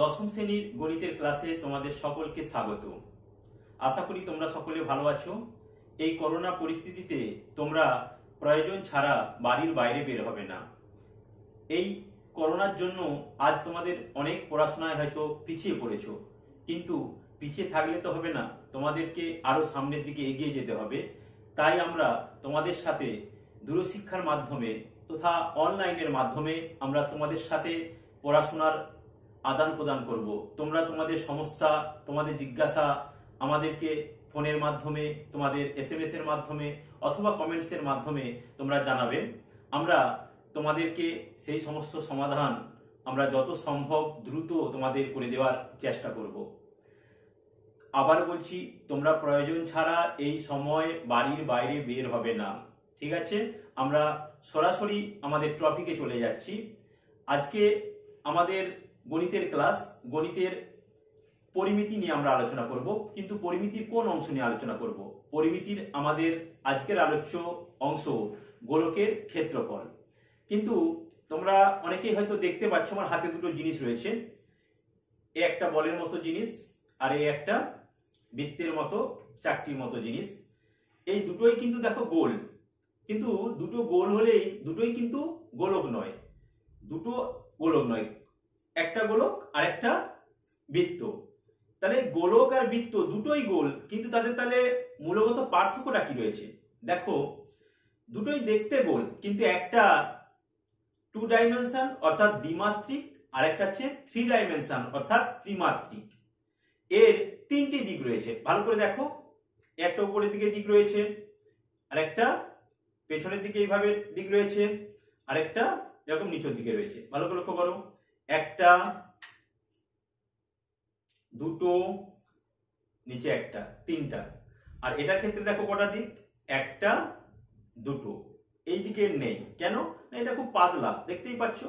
দশম শ্রেণীর গণিতের ক্লাসে তোমাদের সকলকে স্বাগত আশা করি তোমরা সকলে ভালো আছো এই করোনা পরিস্থিতিতে তোমরা প্রয়োজন ছাড়া বাড়ির বাইরে বের হবে না এই করোনার জন্য আজ তোমাদের অনেক পড়াশোনায় হয়তো পিছিয়ে পড়েছো কিন্তু পিছিয়ে থাকলে তো হবে না তোমাদেরকে আরও সামনের দিকে এগিয়ে যেতে হবে তাই আমরা তোমাদের সাথে দূরশিক্ষার মাধ্যমে তথা অনলাইনের মাধ্যমে আমরা তোমাদের সাথে পড়াশোনার আদান প্রদান করব তোমরা তোমাদের সমস্যা তোমাদের জিজ্ঞাসা আমাদেরকে ফোনের মাধ্যমে তোমাদের এস এম এস এর মাধ্যমে অথবা কমেন্টসের মাধ্যমে তোমরা জানাবে আমরা তোমাদেরকে সেই সমস্ত সমাধান আমরা যত সম্ভব দ্রুত তোমাদের করে দেওয়ার চেষ্টা করব আবার বলছি তোমরা প্রয়োজন ছাড়া এই সময় বাড়ির বাইরে বের হবে না ঠিক আছে আমরা সরাসরি আমাদের টপিকে চলে যাচ্ছি আজকে আমাদের গণিতের ক্লাস গণিতের পরিমিতি নিয়ে আমরা আলোচনা করব কিন্তু পরিমিতির কোন অংশ নিয়ে আলোচনা করব পরিমিতির আমাদের আজকের আলোচ্য অংশ গোলকের ক্ষেত্রফল কিন্তু তোমরা অনেকেই হয়তো দেখতে পাচ্ছ আমার হাতে দুটো জিনিস রয়েছে এ একটা বলের মতো জিনিস আর এ একটা বৃত্তের মতো চারটির মতো জিনিস এই দুটোই কিন্তু দেখো গোল কিন্তু দুটো গোল হলেই দুটোই কিন্তু গোলক নয় দুটো গোলক নয় একটা গোলক আর একটা বৃত্ত তাহলে গোলক আর বৃত্ত দুটোই গোল কিন্তু তাদের তাহলে মূলগত পার্থক্যটা কি রয়েছে দেখো দুটোই দেখতে গোল কিন্তু একটা টু ডাইমেনশন অর্থাৎ দ্বিমাত্রিক আর একটা হচ্ছে থ্রি ডাইমেনশন অর্থাৎ ত্রিমাত্রিক এর তিনটি দিক রয়েছে ভালো করে দেখো একটা উপরের দিকে দিক রয়েছে আর একটা পেছনের দিকে এইভাবে দিক রয়েছে আরেকটা এরকম নিচের দিকে রয়েছে ভালো করে লক্ষ্য করো একটা দুটো নিচে একটা তিনটা আর এটার ক্ষেত্রে দেখো কটা দিক একটা দুটো এই দিকে নেই কেন না এটা খুব পাতলা দেখতেই পাচ্ছ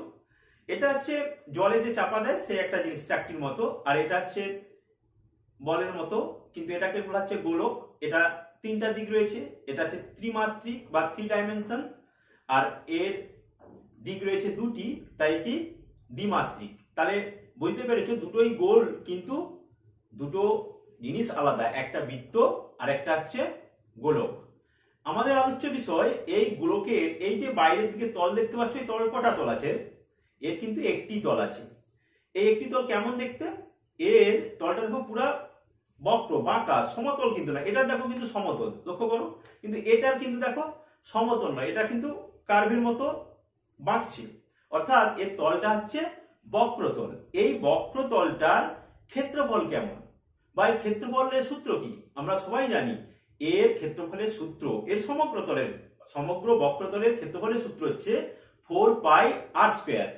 এটা হচ্ছে জলে যে চাপা দেয় সে একটা জিনিস চাকটির মতো আর এটা হচ্ছে বলের মতো কিন্তু এটাকে বলা হচ্ছে গোলক এটা তিনটা দিক রয়েছে এটা হচ্ছে ত্রিমাত্রিক বা থ্রি ডাইমেনশন আর এর দিক রয়েছে দুটি তাই এটি দ্বিমাত্রিক তাহলে বুঝতে পেরেছো দুটোই গোল কিন্তু দুটো জিনিস আলাদা একটা বৃত্ত আর একটা হচ্ছে গোলক আমাদের আলোচ্য বিষয় এই গোলকের এই যে বাইরের দিকে তল দেখতে পাচ্ছ এই তল কটা তল আছে এর কিন্তু একটি তল আছে এই একটি তল কেমন দেখতে এর তলটা দেখো পুরা বক্র বাঁকা সমতল কিন্তু না এটা দেখো কিন্তু সমতল লক্ষ্য করো কিন্তু এটার কিন্তু দেখো সমতল নয় এটা কিন্তু কার্ভের মতো বাঁকছে অর্থাৎ এর তলটা হচ্ছে বক্রতল এই বক্রতলটার ক্ষেত্রফল কেমন বা এর ক্ষেত্রফলের সূত্র কি আমরা সবাই জানি এর ক্ষেত্রফলের সূত্র এর সমগ্র তলের সমগ্র বক্রতলের ক্ষেত্রফলের সূত্র হচ্ছে ফোর পাই আর স্কোয়ার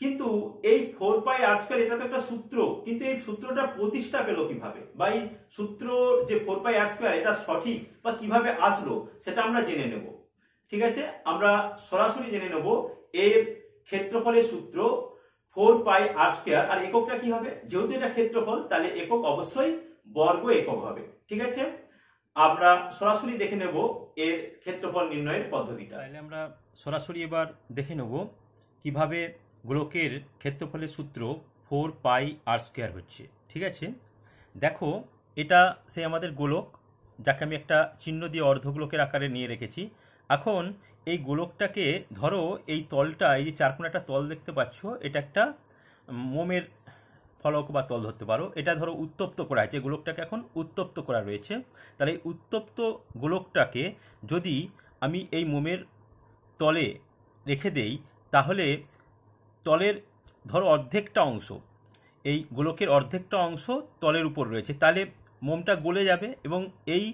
কিন্তু এই ফোর পাই আর স্কোয়ার এটা তো একটা সূত্র কিন্তু এই সূত্রটা প্রতিষ্ঠা পেল কিভাবে বা এই সূত্র যে ফোর পাই আর স্কোয়ার এটা সঠিক বা কিভাবে আসলো সেটা আমরা জেনে নেব ঠিক আছে আমরা সরাসরি জেনে নেব এর ক্ষেত্রফলের সূত্র ফোর পাই আর স্কোয়ার আর এককটা কি হবে যেহেতু এটা ক্ষেত্রফল তাহলে একক অবশ্যই বর্গ একক হবে ঠিক আছে আমরা সরাসরি দেখে নেব এর ক্ষেত্রফল নির্ণয়ের পদ্ধতিটা তাহলে আমরা সরাসরি এবার দেখে নেব কিভাবে গোলকের ক্ষেত্রফলের সূত্র ফোর পাই আর স্কোয়ার হচ্ছে ঠিক আছে দেখো এটা সে আমাদের গোলক যাকে আমি একটা চিহ্ন দিয়ে অর্ধগোলকের আকারে নিয়ে রেখেছি এখন এই গোলকটাকে ধরো এই তলটা এই যে চারকোনা একটা তল দেখতে পাচ্ছ এটা একটা মোমের ফলক বা তল ধরতে পারো এটা ধরো উত্তপ্ত করা আছে গোলকটাকে এখন উত্তপ্ত করা রয়েছে তাহলে এই উত্তপ্ত গোলকটাকে যদি আমি এই মোমের তলে রেখে দেই তাহলে তলের ধরো অর্ধেকটা অংশ এই গোলকের অর্ধেকটা অংশ তলের উপর রয়েছে তাহলে মোমটা গলে যাবে এবং এই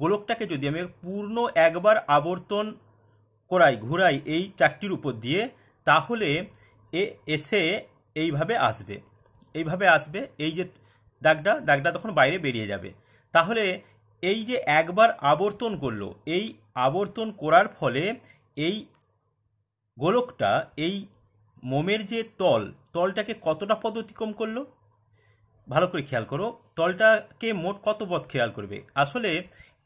গোলকটাকে যদি আমি পূর্ণ একবার আবর্তন করাই ঘুরাই এই চারটির উপর দিয়ে তাহলে এ এসে এইভাবে আসবে এইভাবে আসবে এই যে দাগটা দাগটা তখন বাইরে বেরিয়ে যাবে তাহলে এই যে একবার আবর্তন করলো এই আবর্তন করার ফলে এই গোলকটা এই মোমের যে তল তলটাকে কতটা পদ অতিক্রম করলো ভালো করে খেয়াল করো তলটাকে মোট কত পথ খেয়াল করবে আসলে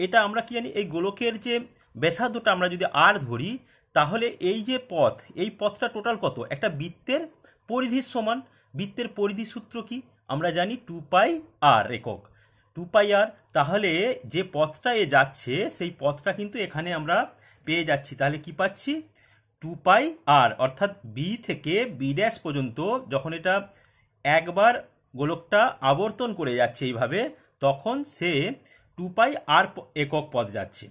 এটা আমরা কি জানি এই গোলকের যে ব্যাসার্ধটা আমরা যদি আর ধরি তাহলে এই যে পথ এই পথটা টোটাল কত একটা বৃত্তের পরিধির সমান বৃত্তের পরিধি সূত্র কি আমরা জানি টু পাই আর একক টু পাই আর তাহলে যে পথটা এ যাচ্ছে সেই পথটা কিন্তু এখানে আমরা পেয়ে যাচ্ছি তাহলে কি পাচ্ছি টু পাই আর অর্থাৎ বি থেকে বি ড্যাশ পর্যন্ত যখন এটা একবার গোলকটা আবর্তন করে যাচ্ছে এইভাবে তখন সে টু পাই আর একক পথ যাচ্ছে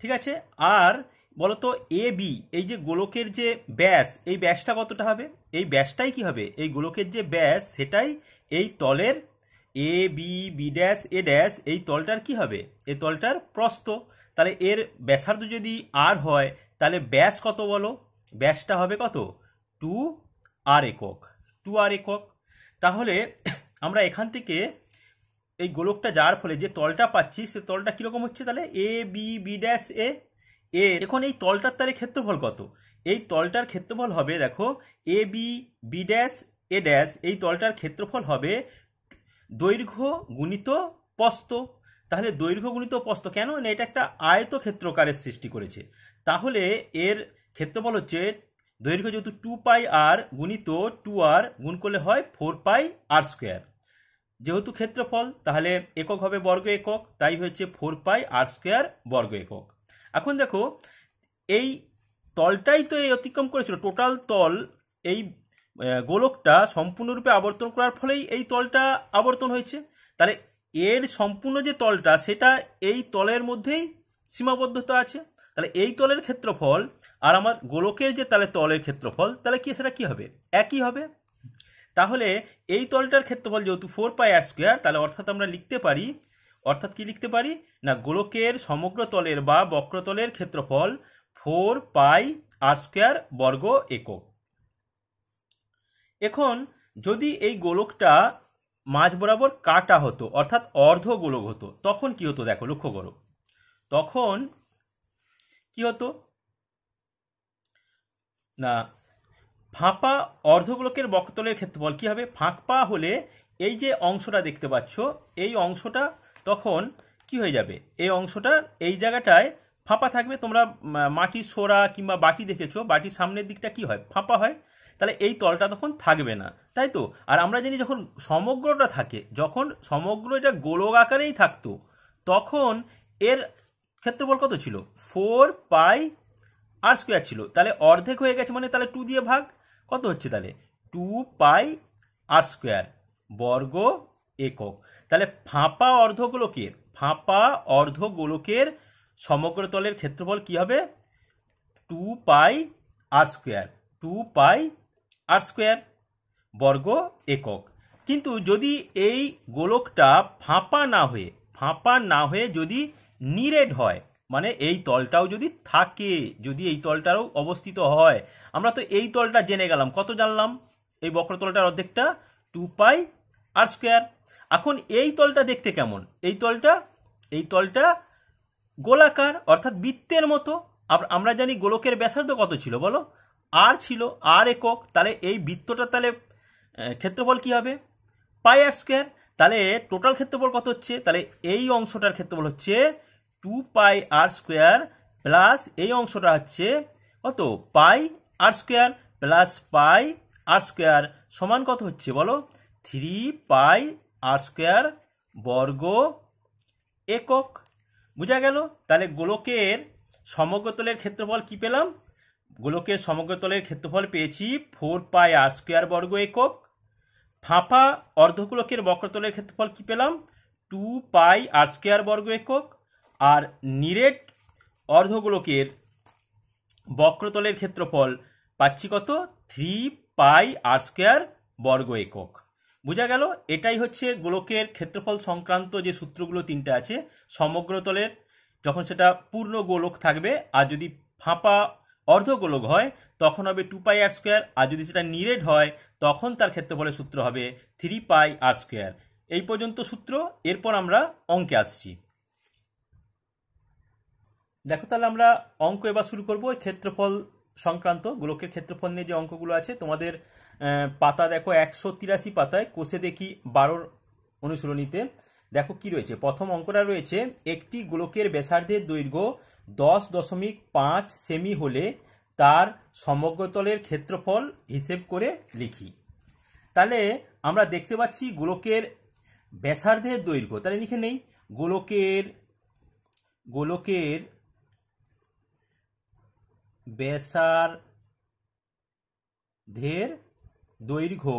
ঠিক আছে আর বলতো এ বি এই যে গোলকের যে ব্যাস এই ব্যাসটা কতটা হবে এই ব্যাসটাই কি হবে এই গোলকের যে ব্যাস সেটাই এই তলের A B B dash A dash এই তলটার কি হবে এই তলটার প্রস্ত তাহলে এর ব্যাসার্ধ যদি আর হয় তাহলে ব্যাস কত বলো ব্যাসটা হবে কত টু আর একক টু আর একক তাহলে আমরা এখান থেকে এই গোলকটা যাওয়ার ফলে যে তলটা পাচ্ছি সে তলটা কীরকম হচ্ছে তাহলে A B B dash A A এখন এই তলটার তাহলে ক্ষেত্রফল কত এই তলটার ক্ষেত্রফল হবে দেখো A B B dash A dash এই তলটার ক্ষেত্রফল হবে দৈর্ঘ্য গুণিত পস্ত তাহলে দৈর্ঘ্য গুণিত পস্ত কেন না এটা একটা আয়ত ক্ষেত্রকারের সৃষ্টি করেছে তাহলে এর ক্ষেত্রফল হচ্ছে দৈর্ঘ্য যেহেতু টু পাই আর গুণিত টু আর গুণ করলে হয় ফোর পাই আর স্কোয়ার যেহেতু ক্ষেত্রফল তাহলে একক হবে বর্গ একক তাই হয়েছে ফোর পাই আর স্কোয়ার বর্গ একক এখন দেখো এই তলটাই তো এই অতিক্রম করেছিল টোটাল তল এই গোলকটা সম্পূর্ণরূপে আবর্তন করার ফলেই এই তলটা আবর্তন হয়েছে তাহলে এর সম্পূর্ণ যে তলটা সেটা এই তলের মধ্যেই সীমাবদ্ধতা আছে তাহলে এই তলের ক্ষেত্রফল আর আমার গোলকের যে তাহলে তলের ক্ষেত্রফল তাহলে কি সেটা কি হবে একই হবে তাহলে এই তলটার ক্ষেত্রফল যেহেতু ফোর পাই আর স্কোয়ার তাহলে অর্থাৎ আমরা লিখতে পারি অর্থাৎ কি লিখতে পারি না গোলকের সমগ্র তলের বা বক্রতলের ক্ষেত্রফল ফোর পাই আর স্কোয়ার বর্গ একক এখন যদি এই গোলকটা মাঝ বরাবর কাটা হতো অর্থাৎ অর্ধ গোলক হতো তখন কি হতো দেখো লক্ষ্য করো তখন কি হতো না ফাঁপা অর্ধগোলকের ক্ষেত্রে বল কী হবে পা হলে এই যে অংশটা দেখতে পাচ্ছ এই অংশটা তখন কি হয়ে যাবে এই অংশটা এই জায়গাটায় ফাঁপা থাকবে তোমরা মাটি সোরা কিংবা বাটি দেখেছো বাটির সামনের দিকটা কি হয় ফাঁপা হয় তাহলে এই তলটা তখন থাকবে না তাই তো আর আমরা জানি যখন সমগ্রটা থাকে যখন সমগ্র এটা গোলক আকারেই থাকতো তখন এর ক্ষেত্রফল কত ছিল ফোর পাই আর স্কোয়ার ছিল তাহলে অর্ধেক হয়ে গেছে মানে তাহলে টু দিয়ে ভাগ কত হচ্ছে তাহলে টু পাই আর স্কোয়ার বর্গ একক তাহলে ফাঁপা অর্ধগোলকের ফাঁপা অর্ধগোলকের সমগ্র তলের ক্ষেত্রফল কি হবে two pi r square two pi r square বর্গ একক কিন্তু যদি এই গোলকটা ফাঁপা না হয়ে ফাঁপা না হয়ে যদি নিরেড হয় মানে এই তলটাও যদি থাকে যদি এই তলটাও অবস্থিত হয় আমরা তো এই তলটা জেনে গেলাম কত জানলাম এই বক্রতলটার অর্ধেকটা টু পাই আর স্কোয়ার এখন এই তলটা দেখতে কেমন এই তলটা এই তলটা গোলাকার অর্থাৎ বৃত্তের মতো আমরা জানি গোলকের ব্যাসার্ধ কত ছিল বলো আর ছিল আর একক তাহলে এই বৃত্তটা তাহলে ক্ষেত্রফল কি হবে পাই আর স্কোয়ার তাহলে টোটাল ক্ষেত্রফল কত হচ্ছে তাহলে এই অংশটার ক্ষেত্রফল হচ্ছে two pi r square plus এই অংশটা হচ্ছে কত pi r square plus pi r square সমান কত হচ্ছে বলো থ্রি পাই আর স্কোয়ার বর্গ একক বোঝা গেল তাহলে গোলকের সমগ্রতলের ক্ষেত্রফল কি পেলাম গোলকের সমগ্রতলের ক্ষেত্রফল পেয়েছি ফোর পাই আর স্কোয়ার বর্গ একক ফাঁপা অর্ধগোলকের বক্রতলের ক্ষেত্রফল কি পেলাম টু পাই আর স্কোয়ার বর্গ একক আর নিরেট অর্ধগোলকের বক্রতলের ক্ষেত্রফল পাচ্ছি কত থ্রি পাই আর স্কোয়ার বর্গ একক বোঝা গেল এটাই হচ্ছে গোলকের ক্ষেত্রফল সংক্রান্ত যে সূত্রগুলো তিনটা আছে সমগ্রতলের যখন সেটা পূর্ণ গোলক থাকবে আর যদি ফাঁপা অর্ধগোলক হয় তখন হবে টু পাই আর স্কোয়ার আর যদি সেটা নিরেড হয় তখন তার ক্ষেত্রফলের সূত্র হবে থ্রি পাই আর স্কোয়ার এই পর্যন্ত সূত্র এরপর আমরা অঙ্কে আসছি দেখো তাহলে আমরা অঙ্ক এবার শুরু করব ক্ষেত্রফল সংক্রান্ত গোলকের ক্ষেত্রফল নিয়ে যে অঙ্কগুলো আছে তোমাদের পাতা দেখো একশো তিরাশি পাতায় কোষে দেখি বারোর অনুশীলনীতে দেখো কি রয়েছে প্রথম অঙ্কটা রয়েছে একটি গোলকের ব্যাসার্ধের দৈর্ঘ্য দশ দশমিক পাঁচ সেমি হলে তার সমগ্রতলের ক্ষেত্রফল হিসেব করে লিখি তাহলে আমরা দেখতে পাচ্ছি গোলকের ব্যাসার্ধের দৈর্ঘ্য তাহলে লিখে নেই গোলকের গোলকের ব্যাসার্ধের দৈর্ঘ্য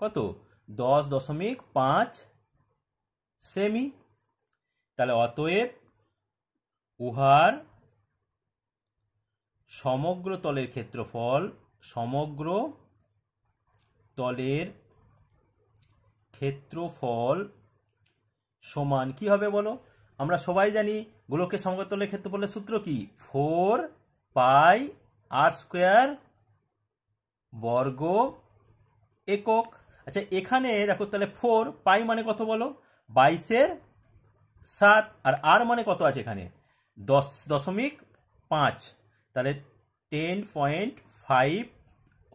কত দশ দশমিক পাঁচ সেমি তাহলে অতএব উহার সমগ্র তলের ক্ষেত্রফল সমগ্র তলের ক্ষেত্রফল সমান কি হবে বলো আমরা সবাই জানি গোলকের সমগতলের ক্ষেত্রফলের সূত্র কি ফোর পাই আর স্কোয়ার বর্গ একক আচ্ছা এখানে দেখো তাহলে ফোর পাই মানে কত বলো বাইশের সাত আর আর মানে কত আছে এখানে দশ দশমিক পাঁচ তাহলে ten point five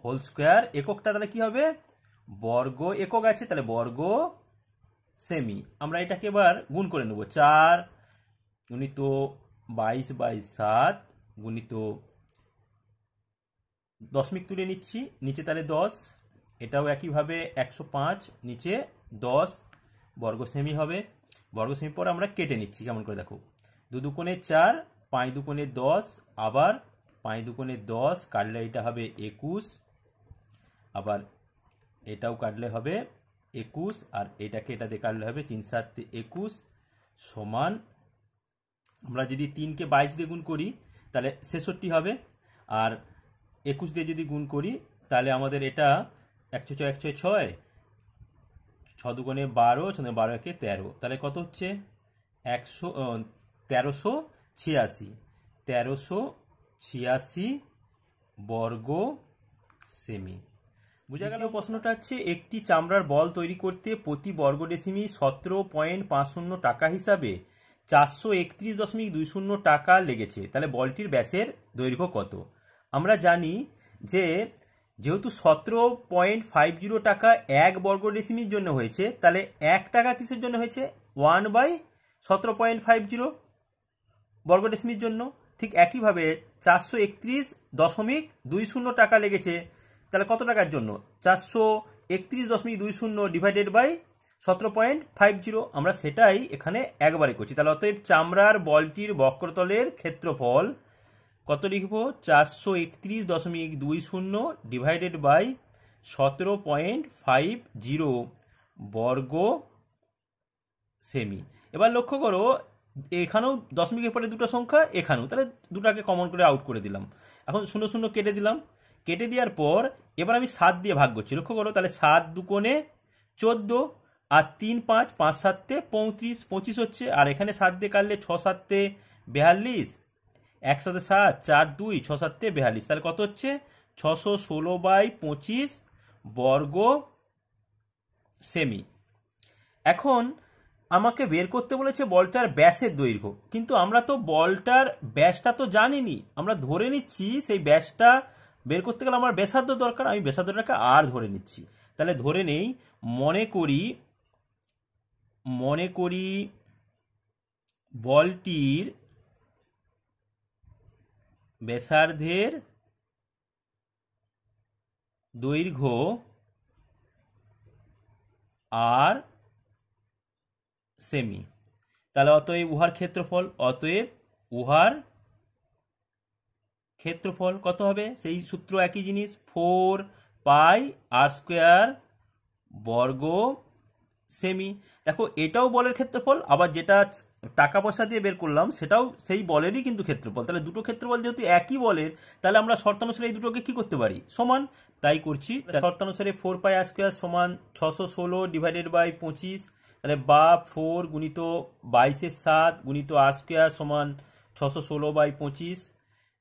whole square এককটা তাহলে কী হবে বর্গ একক আছে তাহলে বর্গ সেমি আমরা এটাকে এবার গুণ করে নেব চার গুণিত বাইশ বাই সাত গুণিত দশমিক তুলে নিচ্ছি নিচে তাহলে দশ এটাও একইভাবে একশো পাঁচ নিচে দশ বর্গ সেমি হবে বর্গ সেমি পর আমরা কেটে নিচ্ছি কেমন করে দেখো দু কোণে চার পাঁচ দুকোণে দশ আবার পাঁচ দুকোণে দশ কাটলে এটা হবে একুশ আবার এটাও কাটলে হবে একুশ আর এটাকে এটা দেখালে হবে তিন সাত একুশ সমান আমরা যদি তিনকে বাইশ দিয়ে গুণ করি তাহলে ছেষট্টি হবে আর একুশ দিয়ে যদি গুণ করি তাহলে আমাদের এটা একশো ছয় একশো ছয় ছ দুগুণে বারো ছদে বারো একে তেরো তাহলে কত হচ্ছে একশো তেরোশো ছিয়াশি তেরোশো ছিয়াশি বর্গ সেমি বোঝা গেল প্রশ্নটা হচ্ছে একটি চামড়ার বল তৈরি করতে প্রতি বর্গ ডেসিমি সতেরো পয়েন্ট পাঁচ শূন্য টাকা হিসাবে চারশো একত্রিশ দশমিক দুই শূন্য টাকা লেগেছে তাহলে বলটির ব্যাসের দৈর্ঘ্য কত আমরা জানি যে যেহেতু সতেরো পয়েন্ট ফাইভ জিরো টাকা এক বর্গ ডেসিমির জন্য হয়েছে তাহলে এক টাকা কিসের জন্য হয়েছে ওয়ান বাই সতেরো পয়েন্ট ফাইভ জিরো বর্গ ডেসিমির জন্য ঠিক একইভাবে চারশো একত্রিশ দশমিক দুই শূন্য টাকা লেগেছে তাহলে কত টাকার জন্য চারশো একত্রিশ দশমিক দুই শূন্য ডিভাইডেড বাই সতেরো পয়েন্ট ফাইভ জিরো আমরা সেটাই এখানে একবারে করছি তাহলে অতএব চামড়ার বলটির বক্রতলের ক্ষেত্রফল কত লিখব চারশো একত্রিশ দশমিক দুই শূন্য ডিভাইডেড বাই সতেরো পয়েন্ট ফাইভ জিরো বর্গ সেমি এবার লক্ষ্য করো এখানেও দশমিকের পরে দুটো সংখ্যা এখানেও তাহলে দুটাকে কমন করে আউট করে দিলাম এখন শূন্য শূন্য কেটে দিলাম কেটে দেওয়ার পর এবার আমি সাত দিয়ে ভাগ করছি লক্ষ্য করো তাহলে সাত দুকোণে চোদ্দো আর তিন পাঁচ পাঁচ সাততে পঁয়ত্রিশ পঁচিশ হচ্ছে আর এখানে সাত দিয়ে কাটলে ছ সাততে বেয়াল্লিশ একসাথে সাত চার দুই ছ সাততে বেয়াল্লিশ তাহলে কত হচ্ছে ছশো ষোলো বাই পঁচিশ বর্গ সেমি এখন আমাকে বের করতে বলেছে বলটার ব্যাসের দৈর্ঘ্য কিন্তু আমরা তো বলটার ব্যাসটা তো জানিনি আমরা ধরে নিচ্ছি সেই ব্যাসটা বের করতে গেলে আমার ব্যাসার্ধ দরকার আমি বেসাদ্যটাকে আর ধরে নিচ্ছি তাহলে ধরে নেই মনে করি মনে করি বলটির বেসার্ধের দৈর্ঘ্য আর সেমি তাহলে অতএব উহার ক্ষেত্রফল অতএব উহার ক্ষেত্রফল কত হবে সেই সূত্র একই জিনিস ফোর পাই আর স্কোয়ার বর্গ সেমি দেখো এটাও বলের ক্ষেত্রফল আবার যেটা টাকা পয়সা দিয়ে বের করলাম সেটাও সেই বলেরই কিন্তু ক্ষেত্রফল তাহলে দুটো ক্ষেত্রফল যেহেতু একই বলের তাহলে আমরা শর্তানুসারে এই দুটোকে কি করতে পারি সমান তাই করছি শর্তানুসারে ফোর পাই আর স্কোয়ার সমান ছশো ষোলো ডিভাইডেড বাই পঁচিশ তাহলে বা ফোর গুণিত বাইশের সাত গুণিত আর স্কোয়ার সমান ছশো ষোলো বাই পঁচিশ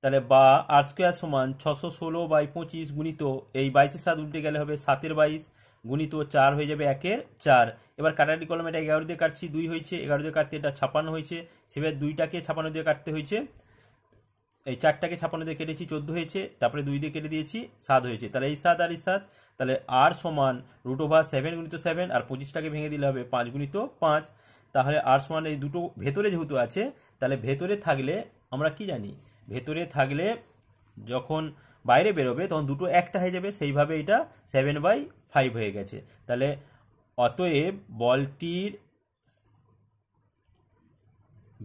তাহলে বা আর স্কোয়ার সমান ছশো ষোলো বাই পঁচিশ গুণিত এই বাইশের সাত উল্টে গেলে হবে সাতের বাইশ গুণিত চার হয়ে যাবে একের চার এবার কাটাটি কলম এটা এগারো দিয়ে কাটছি দুই হয়েছে এগারো দিয়ে কাটতে এটা ছাপানো হয়েছে সেভাবে দুইটাকে ছাপানো দিয়ে কাটতে হয়েছে এই চারটাকে ছাপানো দিয়ে কেটেছি চোদ্দ হয়েছে তারপরে দুই দিয়ে কেটে দিয়েছি সাত হয়েছে তাহলে এই সাত আর এই সাত তাহলে আর সমান রুট ওভার সেভেন গুণিত সেভেন আর পঁচিশটাকে ভেঙে দিলে হবে পাঁচ গুণিত পাঁচ তাহলে আর সমান এই দুটো ভেতরে যেহেতু আছে তাহলে ভেতরে থাকলে আমরা কি জানি ভেতরে থাকলে যখন বাইরে বেরোবে তখন দুটো একটা হয়ে যাবে সেইভাবে এটা সেভেন বাই ফাইভ হয়ে গেছে তাহলে অতএব বলটির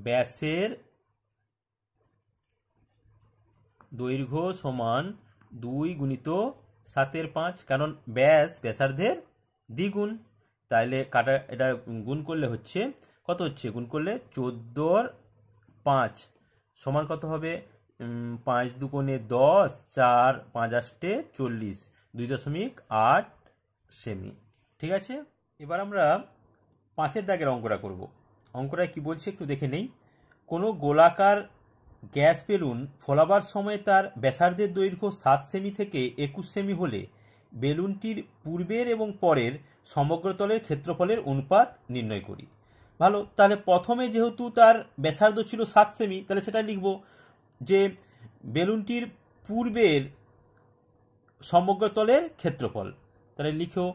ব্যাসের দৈর্ঘ্য সমান দুই গুণিত সাতের পাঁচ কারণ ব্যাস ব্যাসার্ধের দ্বিগুণ তাহলে কাটা এটা গুণ করলে হচ্ছে কত হচ্ছে গুণ করলে চোদ্দোর পাঁচ সমান কত হবে পাঁচ দুকোণে দশ চার পাঁচ আষ্টে চল্লিশ দুই দশমিক আট সেমি ঠিক আছে এবার আমরা পাঁচের দাগের অঙ্কটা করব অঙ্কটা কি বলছে একটু দেখে নেই কোনো গোলাকার গ্যাস বেলুন ফলাবার সময় তার ব্যাসার্ধের দৈর্ঘ্য সাত সেমি থেকে একুশ সেমি হলে বেলুনটির পূর্বের এবং পরের সমগ্রতলের ক্ষেত্রফলের অনুপাত নির্ণয় করি ভালো তাহলে প্রথমে যেহেতু তার ব্যাসার্ধ ছিল সাত সেমি তাহলে সেটা লিখবো যে বেলুনটির পূর্বের সমগ্র তলের ক্ষেত্রফল তাহলে লিখো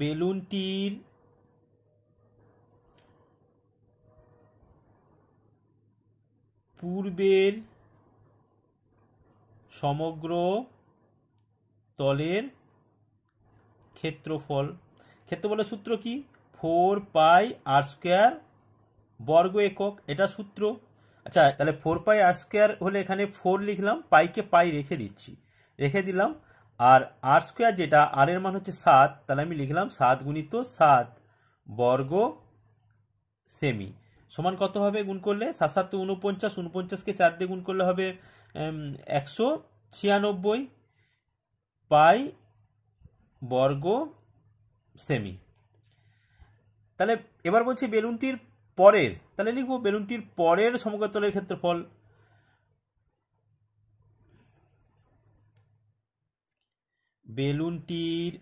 বেলুনটির পূর্বের সমগ্র তলের ক্ষেত্রফল ক্ষেত্রফলের সূত্র কি ফোর পাই আর স্কোয়ার বর্গ একক এটা সূত্র আচ্ছা তাহলে ফোর পাই আর স্কোয়ার হলে এখানে ফোর লিখলাম পাইকে পাই রেখে দিচ্ছি রেখে দিলাম আর আর স্কোয়ার যেটা আর এর মান হচ্ছে সাত তাহলে আমি লিখলাম সাত গুণিত সাত বর্গ সেমি সমান কত হবে গুণ করলে সাত সাত উনপঞ্চাশ উনপঞ্চাশকে চার দিয়ে গুণ করলে হবে একশো ছিয়ানব্বই পাই বর্গ সেমি তাহলে এবার বলছি বেলুনটির পরের তাহলে লিখব বেলুনটির পরের সমগ্রতলের ক্ষেত্রফল বেলুনটির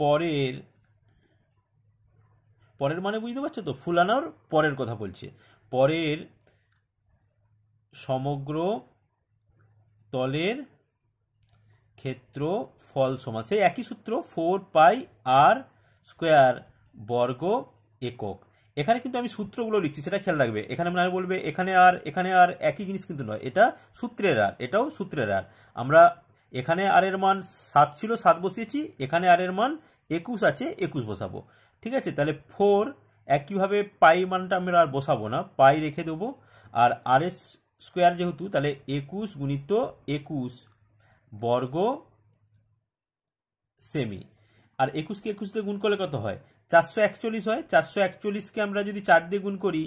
পরের পরের মানে বুঝতে পারছো তো ফুলানোর পরের কথা বলছে পরের সমগ্র তলের ফল সমান সেই একই সূত্র ফোর পাই আর স্কোয়ার বর্গ একক এখানে কিন্তু আমি সূত্রগুলো লিখছি সেটা খেয়াল রাখবে এখানে মনে হয় বলবে এখানে আর এখানে আর একই জিনিস কিন্তু নয় এটা সূত্রের আর এটাও সূত্রের আর আমরা এখানে আর এর মান সাত ছিল সাত বসিয়েছি এখানে আর এর মান একুশ আছে একুশ বসাবো ঠিক আছে তাহলে ফোর একইভাবে পাই মানটা আমরা আর বসাবো না পাই রেখে দেবো আর আর এস স্কোয়ার যেহেতু তাহলে একুশ গুণিত একুশ বর্গ সেমি আর একুশকে একুশতে গুণ করলে কত হয় চারশো একচল্লিশ হয় চারশো একচল্লিশকে আমরা যদি চার দিয়ে গুণ করি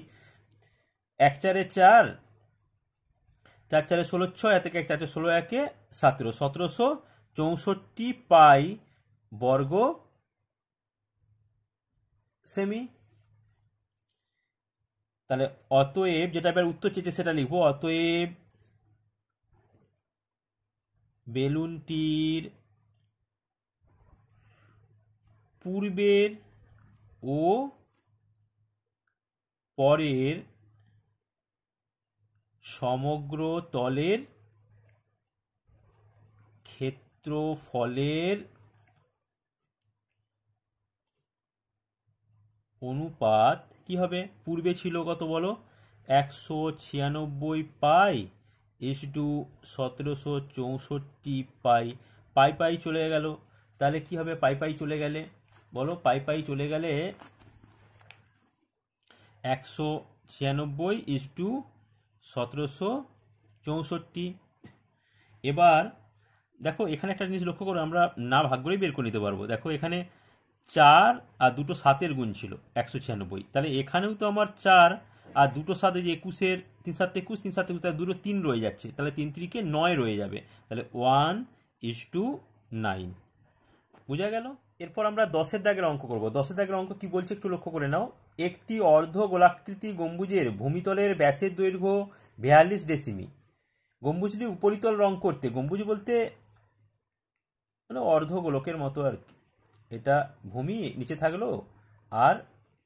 এক চারে চার চার চারে ষোলো ছয় এক এক চারটে ষোলো একে সতেরো সতেরোশো চৌষট্টি পাই বর্গ সেমি তাহলে অতএব যেটা এবার উত্তর চেয়েছে সেটা লিখবো অতএব বেলুনটির পূর্বের ও পরের সমগ্র তলের ক্ষেত্রফলের অনুপাত কি হবে পূর্বে ছিল কত বলো একশো ছিয়ানব্বই পাই এস টু সতেরোশো চৌষট্টি পাই পাই পাই চলে গেল তাহলে কি হবে পাই পাই চলে গেলে বলো পাই পাই চলে গেলে একশো ছিয়ানব্বই ইস টু সতেরোশো চৌষট্টি এবার দেখো এখানে একটা জিনিস লক্ষ্য করো আমরা না ভাগ করেই বের করে নিতে পারবো দেখো এখানে চার আর দুটো সাতের গুণ ছিল একশো ছিয়ানব্বই তাহলে এখানেও তো আমার চার আর দুটো সাতে যে একুশের তিন সাত একুশ তিন সাত একুশ তাহলে দুটো তিন রয়ে যাচ্ছে তাহলে তিন তিরিকে নয় রয়ে যাবে তাহলে ওয়ান ইস টু নাইন বোঝা গেল এরপর আমরা দশের দাগের অঙ্ক করব দশের দাগের অঙ্ক কি বলছে একটু লক্ষ্য করে নাও একটি অর্ধ গোলাকৃতি গম্বুজের ভূমিতলের ব্যাসের দৈর্ঘ্য বেয়াল্লিশ ডেসিমি গম্বুজটি উপরিতল রং করতে গম্বুজ বলতে মানে অর্ধ গোলকের মতো আর কি এটা ভূমি নিচে থাকলো আর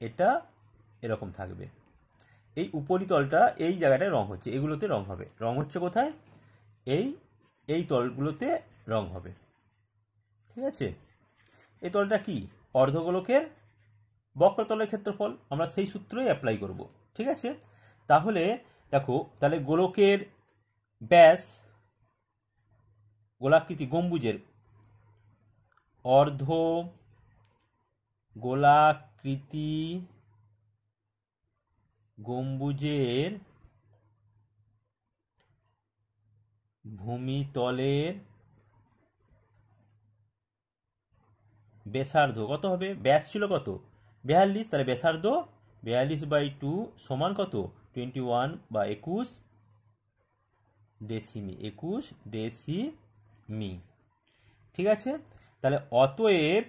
এটা এরকম থাকবে এই উপরিতলটা এই জায়গাটায় রং হচ্ছে এগুলোতে রং হবে রং হচ্ছে কোথায় এই এই তলগুলোতে রং হবে ঠিক আছে এই তলটা কি অর্ধগোলকের বক্রতলের ক্ষেত্রফল আমরা সেই সূত্রই অ্যাপ্লাই করব ঠিক আছে তাহলে দেখো তাহলে গোলকের ব্যাস গোলাকৃতি গম্বুজের অর্ধ গোলাকৃতি গম্বুজের ভূমিতলের ব্যাসার্ধ কত হবে ব্যাস ছিল কত বেয়াল্লিশ তাহলে ব্যাসার্ধ বেয়াল্লিশ বাই টু সমান কত টোয়েন্টি ওয়ান বা একুশ ডেসিমি একুশ ডেসিমি ঠিক আছে তাহলে অতএব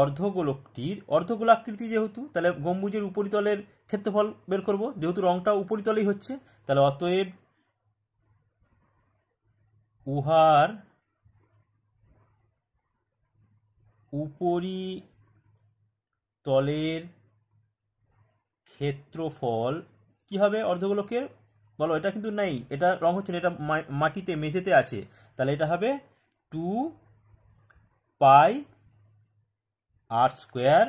অর্ধগোলকটির অর্ধগোলাকৃতি যেহেতু তাহলে গম্বুজের উপরিতলের ক্ষেত্রফল বের করব যেহেতু রংটা উপরিতলেই হচ্ছে তাহলে অতএব উহার উপরি তলের ক্ষেত্রফল কি হবে অর্ধগোলকের বলো এটা কিন্তু নাই এটা রং হচ্ছে না এটা মাটিতে মেঝেতে আছে তাহলে এটা হবে টু পাই আর স্কোয়ার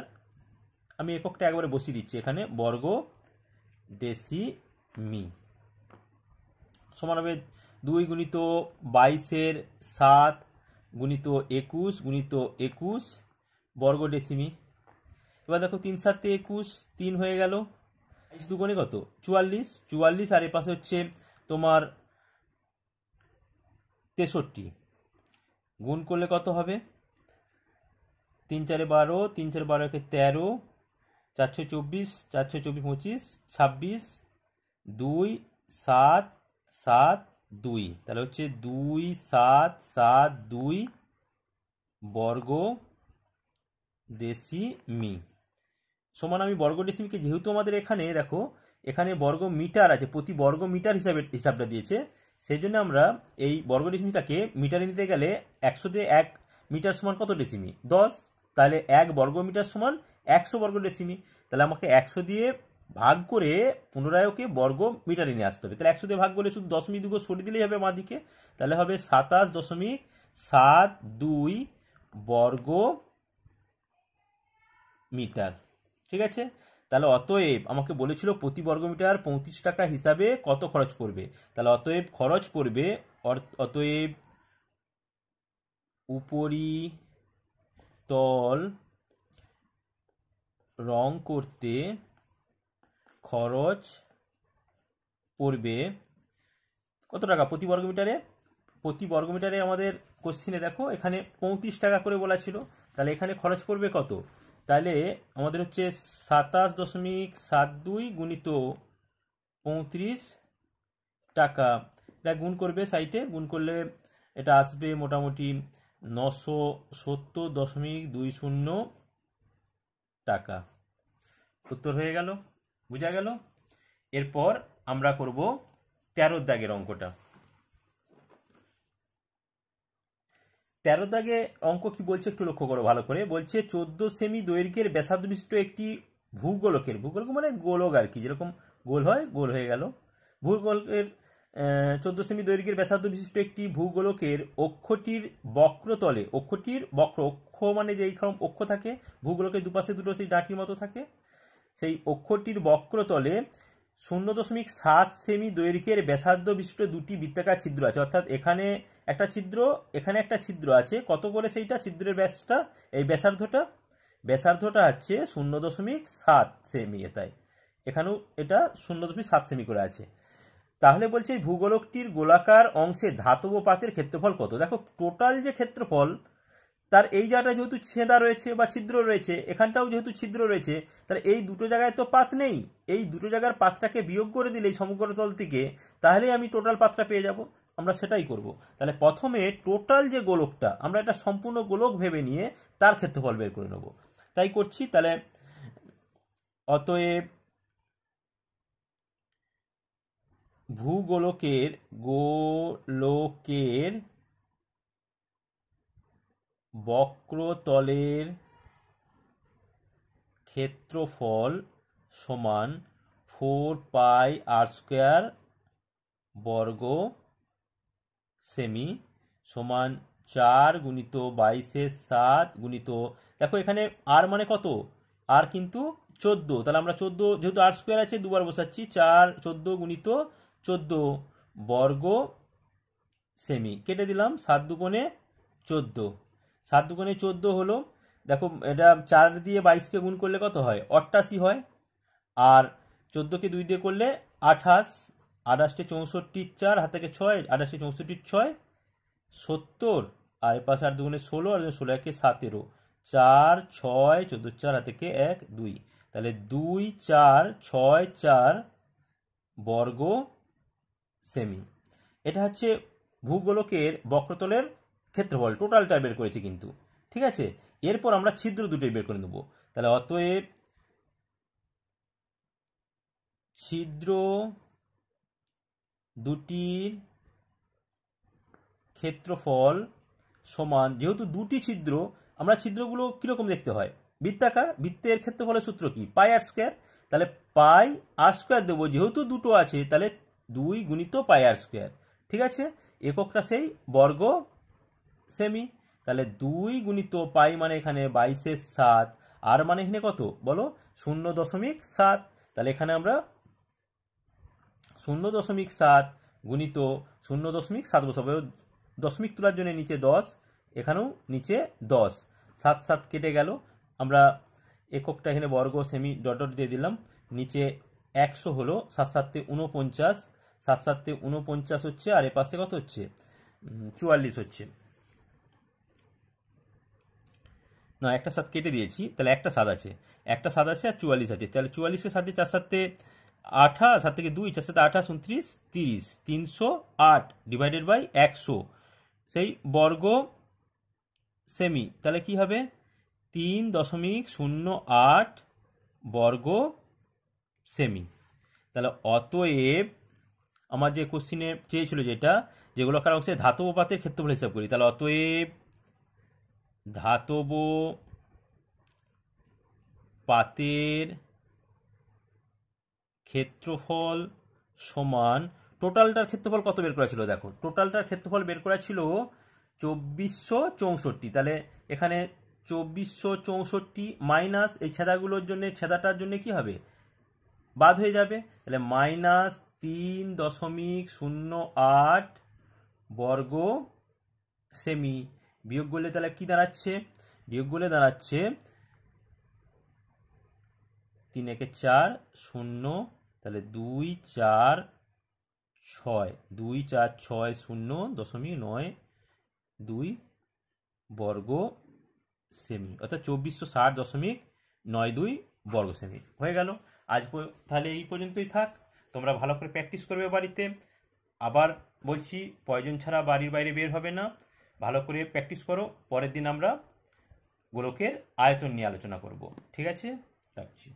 আমি এককটা একবারে বসিয়ে দিচ্ছি এখানে বর্গ ডেসি মি সমান হবে দুই গুণিত বাইশের সাত গুণিত একুশ গুণিত একুশ বর্গ ডেসিমি এবার দেখো তিন সাতে একুশ তিন হয়ে গেল বাইশ দুগুণে কত চুয়াল্লিশ চুয়াল্লিশ আর এর পাশে হচ্ছে তোমার তেষট্টি গুণ করলে কত হবে তিন চারে বারো তিন চারে বারো একে তেরো চারশো চব্বিশ চারশো চব্বিশ পঁচিশ ছাব্বিশ দুই সাত সাত দুই তাহলে হচ্ছে দুই সাত সাত দুই বর্গ মি সমান আমি বর্গ ডেসিমিকে যেহেতু আমাদের এখানে দেখো এখানে বর্গ মিটার আছে প্রতি বর্গ মিটার হিসাবে হিসাবটা দিয়েছে সেই জন্য আমরা এই বর্গ ডেসিমিটাকে মিটারে নিতে গেলে একশোতে এক মিটার সমান কত ডেসিমি দশ তাহলে এক বর্গ মিটার সমান একশো বর্গ ডেসিমি তাহলে আমাকে একশো দিয়ে ভাগ করে পুনরায় ওকে বর্গ মিটারে নিয়ে আসতে হবে তাহলে একশো দিয়ে ভাগ করলে শুধু দশমিক দুগো সরিয়ে দিলেই হবে মাদিকে তাহলে হবে সাতাশ দশমিক সাত দুই বর্গ মিটার ঠিক আছে তাহলে অতএব আমাকে বলেছিল প্রতি বর্গ মিটার পঁয়ত্রিশ টাকা হিসাবে কত খরচ পড়বে তাহলে অতএব খরচ পড়বে অতএব উপরি তল রং করতে খরচ পড়বে কত টাকা প্রতি বর্গমিটারে প্রতি বর্গমিটারে আমাদের কোশ্চিনে দেখো এখানে পঁয়ত্রিশ টাকা করে বলা ছিল তাহলে এখানে খরচ পড়বে কত তাহলে আমাদের হচ্ছে সাতাশ দশমিক সাত দুই গুণিত পঁয়ত্রিশ টাকা এটা গুণ করবে সাইটে গুণ করলে এটা আসবে মোটামুটি নশো সত্তর দশমিক দুই শূন্য টাকা উত্তর হয়ে গেল বুঝা গেল এরপর আমরা করব তেরো দাগের অঙ্কটা তেরো দাগে অঙ্ক কি বলছে একটু লক্ষ্য করো ভালো করে বলছে চোদ্দ সেমি দৈর্ঘ্যের ব্যাসার্ধ বিশিষ্ট একটি ভূগোলকের ভূগোলক মানে গোলক আর কি যেরকম গোল হয় গোল হয়ে গেল ভূগোলকের চোদ্দ সেমি দৈর্ঘ্যের ব্যাসার্ধ বিশিষ্ট একটি ভূগোলকের অক্ষটির বক্রতলে অক্ষটির বক্র অক্ষ মানে যেই অক্ষ থাকে ভূগোলকের দুপাশে দুটো সেই ডাঁটির মতো থাকে সেই অক্ষরটির বক্রতলে শূন্য দশমিক সাত সেমি দৈর্ঘ্যের ব্যাসার্ধ বিশিষ্ট দুটি বৃত্তাকার ছিদ্র আছে অর্থাৎ এখানে একটা ছিদ্র এখানে একটা ছিদ্র আছে কত করে সেইটা ছিদ্রের ব্যাসটা এই ব্যাসার্ধটা ব্যাসার্ধটা হচ্ছে শূন্য দশমিক সাত সেমি এটাই এখানেও এটা শূন্য দশমিক সাত সেমি করে আছে তাহলে বলছে ভূগোলকটির গোলাকার অংশে ধাতব পাতের ক্ষেত্রফল কত দেখো টোটাল যে ক্ষেত্রফল তার এই জায়গাটা যেহেতু ছেঁদা রয়েছে বা ছিদ্র রয়েছে এখানটাও যেহেতু ছিদ্র রয়েছে তাহলে এই দুটো জায়গায় তো পাত নেই এই দুটো জায়গার পাতটাকে বিয়োগ করে দিলে সমগ্রতল থেকে তাহলে আমি টোটাল পাতটা পেয়ে যাব আমরা সেটাই করব তাহলে প্রথমে টোটাল যে গোলকটা আমরা এটা সম্পূর্ণ গোলক ভেবে নিয়ে তার ক্ষেত্রফল বের করে নেব তাই করছি তাহলে অতএব ভূগোলকের গোলকের বক্রতলের ক্ষেত্রফল সমান ফোর পাই আর স্কোয়ার বর্গ সেমি সমান চার গুণিত বাইশে সাত গুণিত দেখো এখানে আর মানে কত আর কিন্তু চোদ্দ তাহলে আমরা চোদ্দ যেহেতু আর স্কোয়ার আছে দুবার বসাচ্ছি চার চোদ্দ গুণিত চোদ্দ বর্গ সেমি কেটে দিলাম সাত দুগুণে চোদ্দ সাত দুগুণে চোদ্দো হলো দেখো এটা চার দিয়ে বাইশকে গুণ করলে কত হয় অট্টাশি হয় আর চোদ্দোকে দুই দিয়ে করলে আঠাশ আঠাশটি চৌষট্টির চার হাত থেকে ছয় আঠাশটি চৌষট্টি ছয় সত্তর আর এর পাশে আর দুগুণে ষোলো আর ষোলো একে সতেরো চার ছয় চোদ্দো চার হাত থেকে এক দুই তাহলে দুই চার ছয় চার বর্গ সেমি এটা হচ্ছে ভূগোলকের বক্রতলের ক্ষেত্রফল টোটালটা বের করেছি কিন্তু ঠিক আছে এরপর আমরা ছিদ্র দুটোই বের করে নেব তাহলে অতএব ছিদ্র দুটির ক্ষেত্রফল সমান যেহেতু দুটি ছিদ্র আমরা ছিদ্রগুলো কীরকম দেখতে হয় বৃত্তাকার বৃত্তের ক্ষেত্রফলের সূত্র কি পাই আর স্কোয়ার তাহলে পাই আর স্কোয়ার দেবো যেহেতু দুটো আছে তাহলে দুই গুণিত পাই আর স্কোয়ার ঠিক আছে এককটা সেই বর্গ সেমি তাহলে দুই গুণিত পাই মানে এখানে বাইশের সাত আর মানে এখানে কত বলো শূন্য দশমিক সাত তাহলে এখানে আমরা শূন্য দশমিক সাত গুণিত শূন্য দশমিক সাত বসাবো দশমিক তোলার জন্য নিচে দশ এখানেও নিচে দশ সাত সাত কেটে গেল আমরা এককটা এখানে বর্গ সেমি ডট দিয়ে দিলাম নিচে একশো হলো সাত সাততে উনপঞ্চাশ সাত সাততে উনপঞ্চাশ হচ্ছে আর এ পাশে কত হচ্ছে চুয়াল্লিশ হচ্ছে না একটা সাত কেটে দিয়েছি তাহলে একটা সাত আছে একটা সাত আছে আর চুয়াল্লিশ আছে তাহলে চুয়াল্লিশকে সাথে চার সাথে আঠাশ সাত থেকে দুই চার সাথে আঠাশ উনত্রিশ তিরিশ তিনশো আট ডিভাইডেড বাই একশো সেই বর্গ সেমি তাহলে কি হবে তিন দশমিক শূন্য আট বর্গ সেমি তাহলে অতএব আমার যে কোশ্চিনে চেয়েছিল যেটা যেগুলো কারণ হচ্ছে ধাতব পাতের ক্ষেত্রফল হিসাব করি তাহলে অতএব ধাতব পাতের ক্ষেত্রফল সমান টোটালটার ক্ষেত্রফল কত বের করা ছিল দেখো টোটালটার ক্ষেত্রফল বের করা ছিল চব্বিশশো চৌষট্টি তাহলে এখানে চব্বিশশো চৌষট্টি মাইনাস এই ছেদাগুলোর জন্য ছেদাটার জন্য কি হবে বাদ হয়ে যাবে তাহলে মাইনাস তিন দশমিক শূন্য আট বর্গ সেমি বিয়োগ করলে তাহলে কি দাঁড়াচ্ছে বিয়োগ করলে দাঁড়াচ্ছে তিন একে চার শূন্য তাহলে দুই চার ছয় দুই চার ছয় শূন্য দশমিক নয় দুই বর্গ সেমি অর্থাৎ চব্বিশশো ষাট দশমিক নয় দুই বর্গ সেমি হয়ে গেল আজ তাহলে এই পর্যন্তই থাক তোমরা ভালো করে প্র্যাকটিস করবে বাড়িতে আবার বলছি প্রয়োজন ছাড়া বাড়ির বাইরে বের হবে না ভালো করে প্র্যাকটিস করো পরের দিন আমরা গোলকের আয়তন নিয়ে আলোচনা করব ঠিক আছে রাখছি